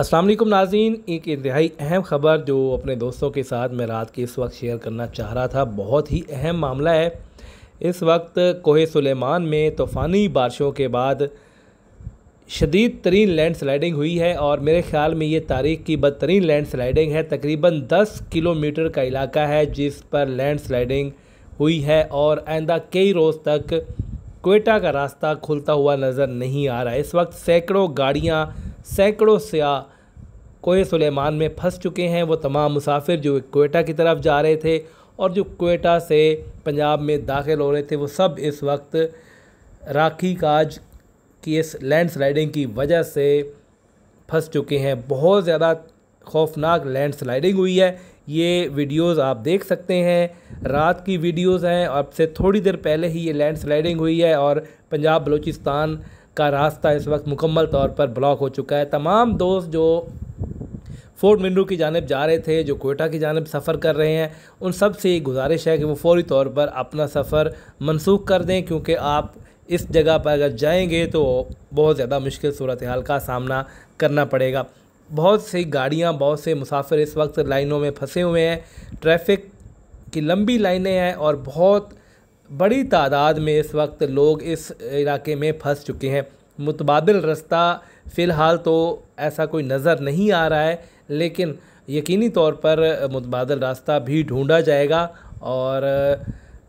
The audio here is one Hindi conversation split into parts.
असलम नाजीन एक इंतहाई अहम ख़बर जो अपने दोस्तों के साथ मैं रात के इस वक्त शेयर करना चाह रहा था बहुत ही अहम मामला है इस वक्त कोहे सुलेमान में तूफ़ानी बारिशों के बाद शदीद तरीन लैंड स्लाइडिंग हुई है और मेरे ख्याल में ये तारीख की बदतरीन लैंड स्लाइडिंग है तकरीबन 10 किलोमीटर का इलाका है जिस पर लैंड स्लाइडिंग हुई है और आइंदा कई रोज़ तक कोयटा का रास्ता खुलता हुआ नज़र नहीं आ रहा है इस वक्त सैकड़ों गाड़ियाँ सैकड़ों सयाह कोए सुलेमान में फंस चुके हैं वो तमाम मुसाफिर जो कोयटा की तरफ जा रहे थे और जो कोयटा से पंजाब में दाखिल हो रहे थे वो सब इस वक्त राखी काज की इस लैंडस्लाइडिंग की वजह से फंस चुके हैं बहुत ज़्यादा खौफनाक लैंडस्लाइडिंग हुई है ये वीडियोस आप देख सकते हैं रात की वीडियोस हैं अब से थोड़ी देर पहले ही ये लैंडस्लाइडिंग हुई है और पंजाब बलूचिस्तान का रास्ता इस वक्त मुकम्मल तौर पर ब्लॉक हो चुका है तमाम दोस्त जो फोर्ट मिनरू की जानब जा रहे थे जो कोयटा की जानब सफ़र कर रहे हैं उन सब से ये गुजारिश है कि वो फौरी तौर पर अपना सफ़र मनसूख कर दें क्योंकि आप इस जगह पर अगर जाएंगे तो बहुत ज़्यादा मुश्किल सूरत हाल का सामना करना पड़ेगा बहुत सी गाड़ियाँ बहुत से मुसाफिर इस वक्त लाइनों में फंसे हुए हैं ट्रैफिक की लंबी लाइनें हैं और बहुत बड़ी तादाद में इस वक्त लोग इस इलाके में फंस चुके हैं मुतबादल रास्ता फ़िलहाल तो ऐसा कोई नज़र नहीं आ रहा है लेकिन यकीनी तौर पर मुतबादल रास्ता भी ढूंढा जाएगा और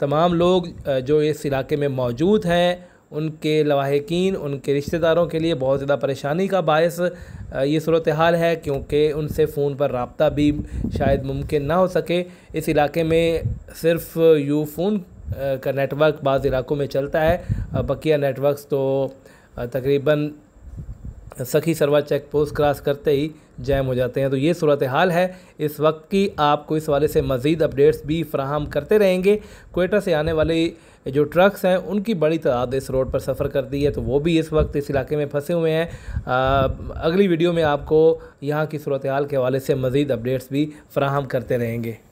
तमाम लोग जो इस इलाके में मौजूद हैं उनके लवाहकिन उनके रिश्तेदारों के लिए बहुत ज़्यादा परेशानी का बायस ये सूरत हाल है क्योंकि उनसे फ़ोन पर रबता भी शायद मुमकिन ना हो सके इस इलाके में सिर्फ यू फ़ोन का नेटवर्क बाज़ इलाकों में चलता है बकिया नेटवर्क्स तो तकरीबन सखी सरवा चेक पोस्ट क्रॉस करते ही जैम हो जाते हैं तो ये सूरत हाल है इस वक्त की आपको इस वाले से मज़ीद अपडेट्स भी फ्राहम करते रहेंगे कोयटा से आने वाले जो ट्रक्स हैं उनकी बड़ी तादाद इस रोड पर सफ़र करती है तो वो भी इस वक्त इस इलाके में फंसे हुए हैं अगली वीडियो में आपको यहाँ की सूरत हाल के हवाले से मज़ीद अपडेट्स भी फ्राहम करते रहेंगे